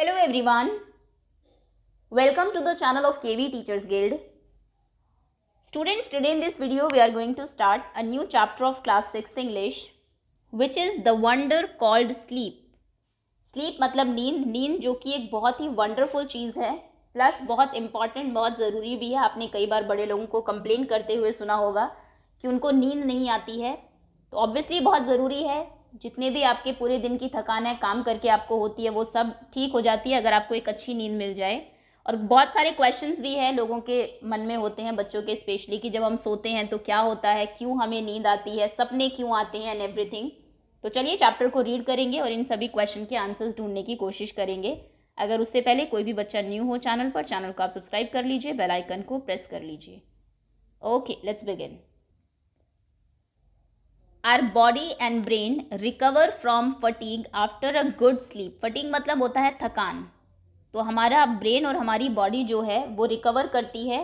Hello everyone welcome to the channel of KV teachers guild students today in this video we are going to start a new chapter of class six English which is the wonder called sleep sleep मतलब नींद नींद जो कि एक बहुत ही wonderful चीज़ है plus बहुत important बहुत ज़रूरी भी है आपने कई बार बड़े लोगों को कंप्लेन करते हुए सुना होगा कि उनको नींद नहीं आती है तो ऑब्वियसली बहुत ज़रूरी है जितने भी आपके पूरे दिन की थकान है काम करके आपको होती है वो सब ठीक हो जाती है अगर आपको एक अच्छी नींद मिल जाए और बहुत सारे क्वेश्चंस भी हैं लोगों के मन में होते हैं बच्चों के स्पेशली कि जब हम सोते हैं तो क्या होता है क्यों हमें नींद आती है सपने क्यों आते हैं एंड एवरीथिंग तो चलिए चैप्टर को रीड करेंगे और इन सभी क्वेश्चन के आंसर्स ढूंढने की कोशिश करेंगे अगर उससे पहले कोई भी बच्चा न्यू हो चैनल पर चैनल को आप सब्सक्राइब कर लीजिए बेलाइकन को प्रेस कर लीजिए okay let's begin our body and brain recover from fatigue after a good sleep fatigue मतलब होता है थकान तो हमारा ब्रेन और हमारी बॉडी जो है वो रिकवर करती है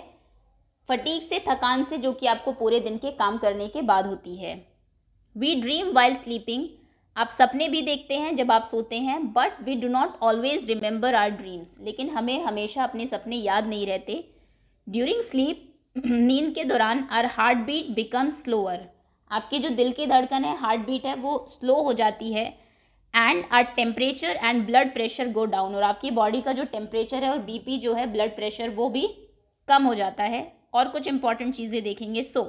फटीक से थकान से जो कि आपको पूरे दिन के काम करने के बाद होती है वी ड्रीम वाइल स्लीपिंग आप सपने भी देखते हैं जब आप सोते हैं but we do not always remember our dreams लेकिन हमें हमेशा अपने सपने याद नहीं रहते ड्यूरिंग स्लीप नींद के दौरान our heart beat become slower आपके जो दिल की धड़कन है हार्ट बीट है वो स्लो हो जाती है and our temperature and blood pressure go down और आपकी बॉडी का जो टेम्परेचर है और बीपी जो है ब्लड प्रेशर वो भी कम हो जाता है और कुछ इंपॉर्टेंट चीज़ें देखेंगे so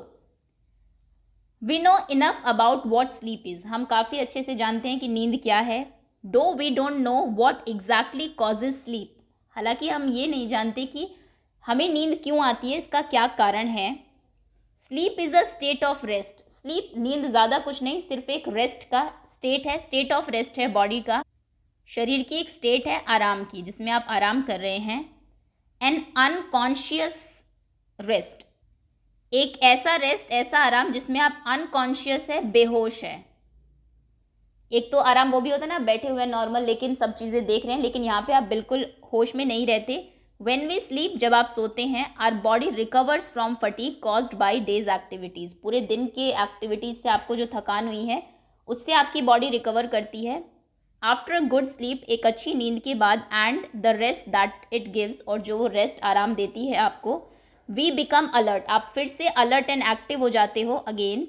we know enough about what sleep is हम काफ़ी अच्छे से जानते हैं कि नींद क्या है though we don't know what exactly causes sleep हालांकि हम ये नहीं जानते कि हमें नींद क्यों आती है इसका क्या कारण है sleep is a state of rest sleep नींद ज़्यादा कुछ नहीं सिर्फ एक रेस्ट का स्टेट है स्टेट ऑफ रेस्ट है बॉडी का शरीर की एक स्टेट है आराम की जिसमें आप आराम कर रहे हैं एन अनकॉन्शियस रेस्ट एक ऐसा रेस्ट ऐसा आराम जिसमें आप अनकॉन्शियस है बेहोश है एक तो आराम वो भी होता है ना बैठे हुए नॉर्मल लेकिन सब चीज़ें देख रहे हैं लेकिन यहाँ पे आप बिल्कुल होश में नहीं रहते वेन वी स्लीप जब आप सोते हैं our body recovers from fatigue caused by day's activities पूरे दिन के एक्टिविटीज़ से आपको जो थकान हुई है उससे आपकी बॉडी रिकवर करती है आफ्टर अ गुड स्लीप एक अच्छी नींद के बाद and the rest that it gives और जो वो रेस्ट आराम देती है आपको वी बिकम अलर्ट आप फिर से अलर्ट एंड एक्टिव हो जाते हो again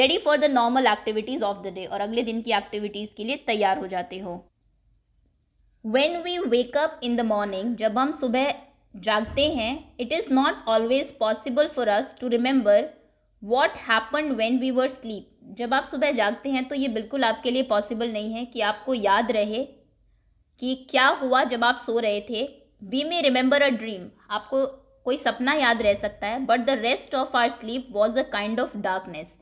ready for the normal activities of the day और अगले दिन की एक्टिविटीज़ के लिए तैयार हो जाते हो when we wake up in the morning जब हम सुबह जागते हैं it is not always possible for us to remember what happen when we were sleep जब आप सुबह जागते हैं तो ये बिल्कुल आपके लिए पॉसिबल नहीं है कि आपको याद रहे कि क्या हुआ जब आप सो रहे थे we may remember a dream आपको कोई सपना याद रह सकता है but the rest of our sleep was a kind of darkness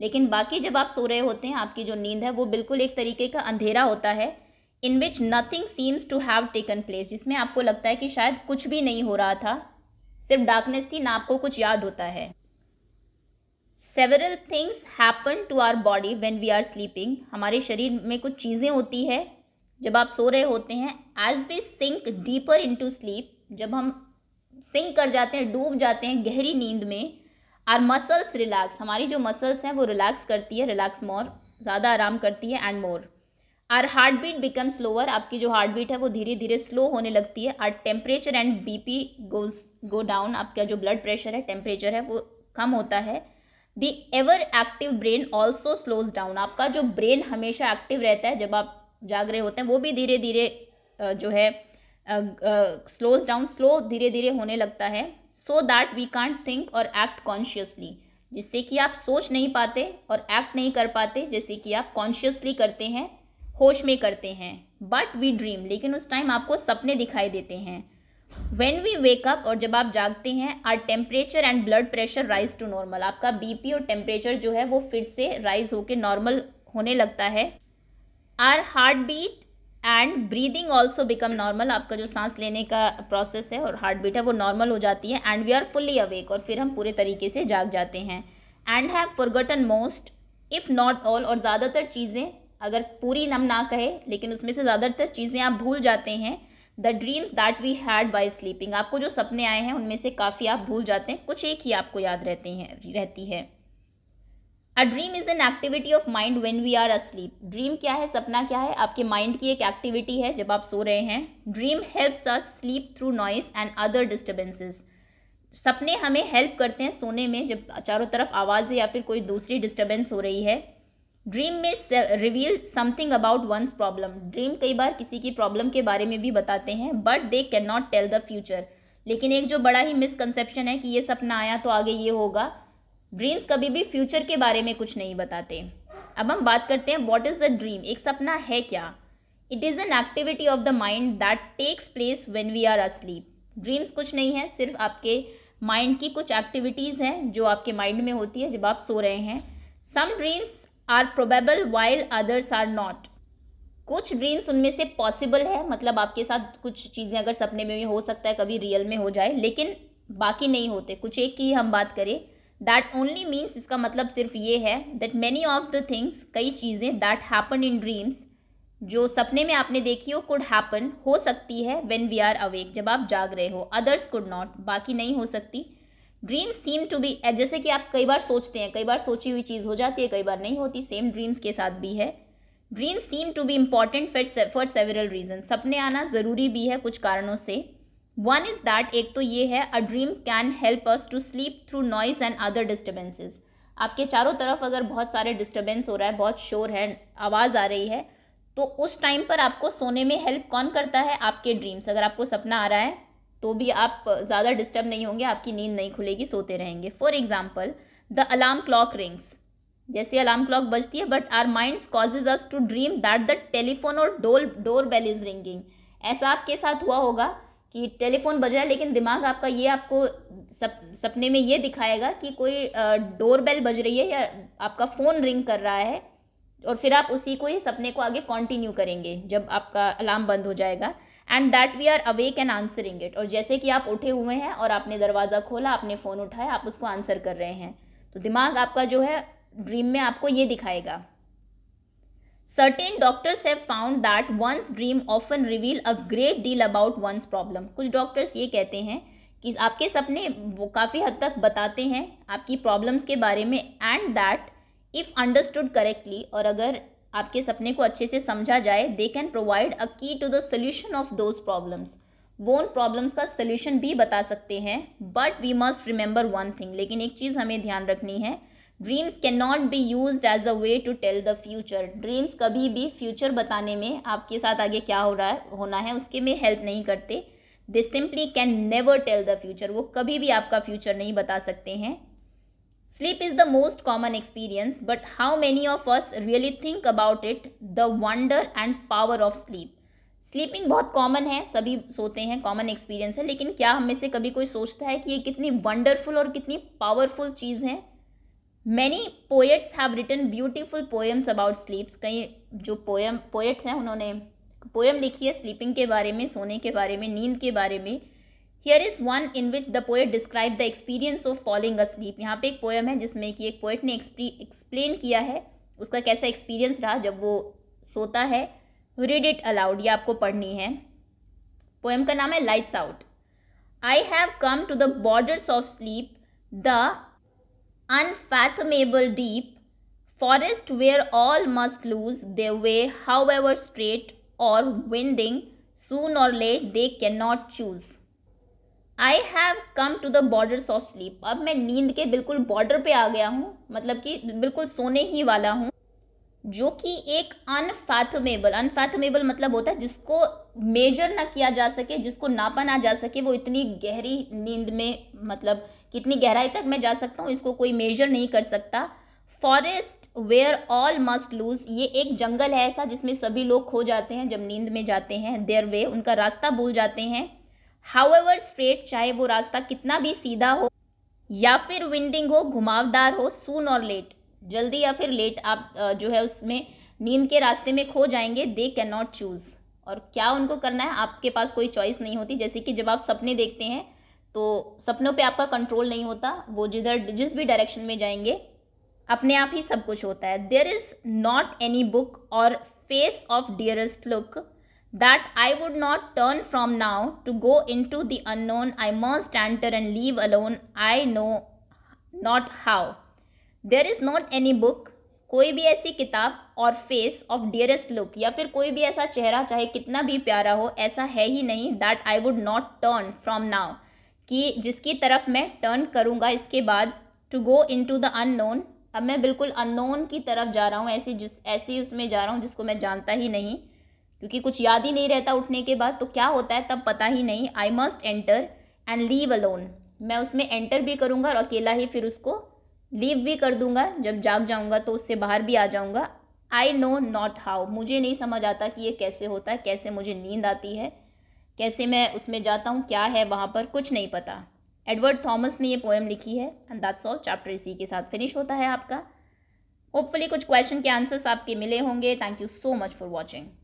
लेकिन बाकी जब आप सो रहे होते हैं आपकी जो नींद है वो बिल्कुल एक तरीके का अंधेरा होता है in which nothing seems to have taken place जिसमें आपको लगता है कि शायद कुछ भी नहीं हो रहा था सिर्फ डार्कनेस थी ना आपको कुछ याद होता है several things happen to our body when we are sleeping हमारे शरीर में कुछ चीज़ें होती है जब आप सो रहे होते हैं as we sink deeper into sleep जब हम सिंक कर जाते हैं डूब जाते हैं गहरी नींद में आर मसल्स रिलैक्स हमारी जो मसल्स हैं वो रिलैक्स करती है रिलैक्स मोर ज़्यादा आराम करती है and more our heart beat become slower आपकी जो हार्ट बीट है वो धीरे धीरे स्लो होने लगती है our temperature and B P goes go down आपका जो ब्लड प्रेशर है टेम्परेचर है वो कम होता है the ever active brain also slows down आपका जो ब्रेन हमेशा एक्टिव रहता है जब आप जाग रहे होते हैं वो भी धीरे धीरे जो है स्लोज डाउन स्लो धीरे धीरे होने लगता है so that we can't think or act consciously जिससे कि आप सोच नहीं पाते और एक्ट नहीं कर पाते जैसे कि आप कॉन्शियसली करते हैं होश में करते हैं बट वी ड्रीम लेकिन उस टाइम आपको सपने दिखाई देते हैं वेन वी वेकअप और जब आप जागते हैं our temperature and blood pressure rise to normal आपका बीपी और टेम्परेचर जो है वो फिर से राइज होकर नॉर्मल होने लगता है our heart beat and breathing also become normal आपका जो सांस लेने का प्रोसेस है और हार्ट बीट है वो नॉर्मल हो जाती है and we are fully awake और फिर हम पूरे तरीके से जाग जाते हैं and have forgotten most if not all और ज़्यादातर चीज़ें अगर पूरी नम ना कहे लेकिन उसमें से ज़्यादातर चीज़ें आप भूल जाते हैं the dreams that we had while sleeping आपको जो सपने आए हैं उनमें से काफ़ी आप भूल जाते हैं कुछ एक ही आपको याद रहते हैं रहती है a dream is an activity of mind when we are asleep dream क्या है सपना क्या है आपके माइंड की एक एक्टिविटी है जब आप सो रहे हैं dream helps us sleep through noise and other disturbances सपने हमें हेल्प करते हैं सोने में जब चारों तरफ आवाज़ या फिर कोई दूसरी डिस्टर्बेंस हो रही है ड्रीम में reveal something about one's problem dream कई बार किसी की प्रॉब्लम के बारे में भी बताते हैं but they can not tell the future लेकिन एक जो बड़ा ही मिसकंसेप्शन है कि ये सपना आया तो आगे ये होगा ड्रीम्स कभी भी फ्यूचर के बारे में कुछ नहीं बताते अब हम बात करते हैं वॉट इज़ अ ड्रीम एक सपना है क्या it is an activity of the mind that takes place when we are asleep dreams कुछ नहीं है सिर्फ आपके माइंड की कुछ एक्टिविटीज़ हैं जो आपके माइंड में होती है जब आप सो रहे हैं some dreams are probable while others are not कुछ ड्रीम्स उनमें से पॉसिबल है मतलब आपके साथ कुछ चीज़ें अगर सपने में भी हो सकता है कभी रियल में हो जाए लेकिन बाकी नहीं होते कुछ एक की हम बात करें दैट ओनली मीन्स इसका मतलब सिर्फ ये है that many of the things कई चीज़ें दैट हैपन इन ड्रीम्स जो सपने में आपने देखी हो कुड हैपन हो सकती है वेन वी आर अवेक जब आप जाग रहे हो अदर्स कुड नॉट बाकी नहीं हो सकती ड्रीम्स सीम टू बी जैसे कि आप कई बार सोचते हैं कई बार सोची हुई चीज़ हो जाती है कई बार नहीं होती सेम ड्रीम्स के साथ भी है dreams seem to be important for for several reason सपने आना ज़रूरी भी है कुछ कारणों से वन इज़ दैट एक तो ये है a dream can help us to sleep through noise and other disturbances आपके चारों तरफ अगर बहुत सारे डिस्टर्बेंस हो रहा है बहुत शोर है आवाज़ आ रही है तो उस टाइम पर आपको सोने में हेल्प कौन करता है आपके ड्रीम्स अगर आपको सपना आ रहा है तो भी आप ज़्यादा डिस्टर्ब नहीं होंगे आपकी नींद नहीं खुलेगी सोते रहेंगे for example the alarm clock rings जैसे अलार्म क्लॉक बजती है but our mind causes us to dream that the telephone or door door bell is ringing ऐसा आपके साथ हुआ होगा कि टेलीफोन बज रहा है लेकिन दिमाग आपका ये आपको सप, सपने में ये दिखाएगा कि कोई डोर बेल बज रही है या आपका फ़ोन रिंग कर रहा है और फिर आप उसी को ही सपने को आगे कंटिन्यू करेंगे जब आपका अलार्म बंद हो जाएगा and that we are awake and answering it और जैसे कि आप उठे हुए हैं और आपने दरवाज़ा खोला आपने फ़ोन उठाया आप उसको आंसर कर रहे हैं तो दिमाग आपका जो है ड्रीम में आपको ये दिखाएगा certain doctors have found that one's dream often reveal a great deal about one's problem कुछ डॉक्टर्स ये कहते हैं कि आपके सपने वो काफ़ी हद तक बताते हैं आपकी प्रॉब्लम्स के बारे में and that if understood correctly और अगर आपके सपने को अच्छे से समझा जाए they can provide a key to the solution of those problems वो उन प्रॉब्लम्स का सोल्यूशन भी बता सकते हैं but we must remember one thing लेकिन एक चीज़ हमें ध्यान रखनी है dreams can not be use as a way to tell the future dreams कभी भी फ्यूचर बताने में आपके साथ आगे क्या हो रहा है होना है उसके में हेल्प नहीं करते they simply can never tell the future वो कभी भी आपका फ्यूचर नहीं बता सकते हैं sleep is the most common experience but how many of us really think about it the wonder and power of sleep sleeping बहुत कॉमन है सभी सोते हैं कॉमन एक्सपीरियंस है लेकिन क्या हमें से कभी कोई सोचता है कि ये कितनी वंडरफुल और कितनी पावरफुल चीज़ है many poets have written beautiful poems about sleeps कई जो पोएम पोएट्स हैं उन्होंने पोएम लिखी है स्लीपिंग के बारे में सोने के बारे में नींद के बारे में here is one in which the poet describe the experience of falling asleep यहाँ पे एक पोएम है जिसमें कि एक पोएट ने एक्सप्लेन किया है उसका कैसा एक्सपीरियंस रहा जब वो सोता है रीड इट अलाउड ये आपको पढ़नी है पोएम का नाम है lights out I have come to the borders of sleep the unfathomable deep forest where all must lose their way however straight or winding soon or late they can not choose I have come to the border of sleep अब मैं नींद के बिल्कुल border पे आ गया हूँ मतलब कि बिल्कुल सोने ही वाला हूँ जो कि एक अनफैथमेबल अनफैथमेबल मतलब होता है जिसको मेजर ना किया जा सके जिसको नापा ना जा सके वो इतनी गहरी नींद में मतलब कितनी गहराई तक मैं जा सकता हूँ इसको कोई मेजर नहीं कर सकता forest where all must lose ये एक जंगल है ऐसा जिसमें सभी लोग खो जाते हैं जब नींद में जाते हैं देयर वे उनका रास्ता भूल जाते हैं हाउ एवर स्ट्रेट चाहे वो रास्ता कितना भी सीधा हो या फिर विंडिंग हो घुमावदार हो सून और लेट जल्दी या फिर लेट आप जो है उसमें नींद के रास्ते में खो जाएंगे दे कैन नॉट चूज़ और क्या उनको करना है आपके पास कोई चॉइस नहीं होती जैसे कि जब आप सपने देखते हैं तो सपनों पे आपका कंट्रोल नहीं होता वो जिधर जिस भी डायरेक्शन में जाएंगे अपने आप ही सब कुछ होता है there is not any book or face of dearest look that I would not turn from now to go into the unknown. I must enter and leave alone. I know not how. There is not any book कोई भी ऐसी किताब और face of dearest look या फिर कोई भी ऐसा चेहरा चाहे कितना भी प्यारा हो ऐसा है ही नहीं that I would not turn from now कि जिसकी तरफ मैं टर्न करूँगा इसके बाद to go into the unknown अब मैं बिल्कुल अननोन की तरफ जा रहा हूँ ऐसी जिस ऐसी उसमें जा रहा हूँ जिसको मैं जानता ही नहीं क्योंकि कुछ याद ही नहीं रहता उठने के बाद तो क्या होता है तब पता ही नहीं I must enter and leave alone मैं उसमें एंटर भी करूँगा और अकेला ही फिर उसको लीव भी कर दूंगा जब जाग जाऊँगा तो उससे बाहर भी आ जाऊँगा आई नो नॉट हाउ मुझे नहीं समझ आता कि ये कैसे होता है कैसे मुझे नींद आती है कैसे मैं उसमें जाता हूँ क्या है वहाँ पर कुछ नहीं पता एडवर्ड थॉमस ने ये पोएम लिखी है एंड दैट्स ऑल चैप्टर इसी के साथ फिनिश होता है आपका होपफुली कुछ क्वेश्चन के आंसर्स आपके मिले होंगे thank you so much for watching